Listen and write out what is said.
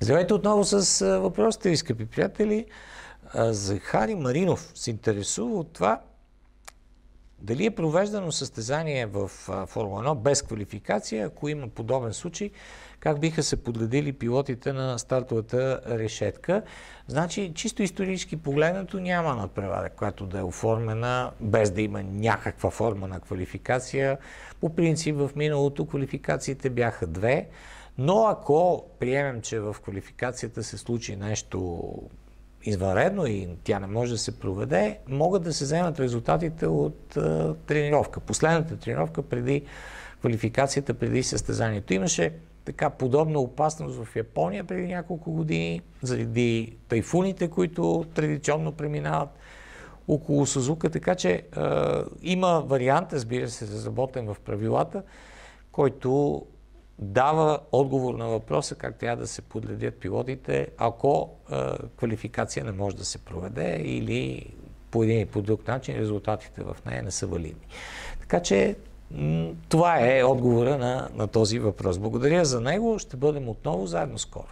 Здравейте отново с въпросите ви, скъпи приятели. Захари Маринов се интересува от това дали е провеждано състезание в Формула 1 без квалификация, ако има подобен случай, как биха се подредили пилотите на стартовата решетка. Значи, чисто исторически погледнато няма надпревара, която да е оформена без да има някаква форма на квалификация. По принцип в миналото квалификациите бяха две но ако приемем, че в квалификацията се случи нещо извънредно и тя не може да се проведе, могат да се вземат резултатите от а, тренировка. Последната тренировка преди квалификацията, преди състезанието. Имаше така подобна опасност в Япония преди няколко години, заради тайфуните, които традиционно преминават около Сузука, така че има вариант, разбира се, заработен в правилата, който дава отговор на въпроса как трябва да се подредят пилотите, ако а, е, квалификация не може да се проведе или по един и по друг начин резултатите в нея не са валидни. Така че м- това е отговора на, на този въпрос. Благодаря за него. Ще бъдем отново заедно скоро.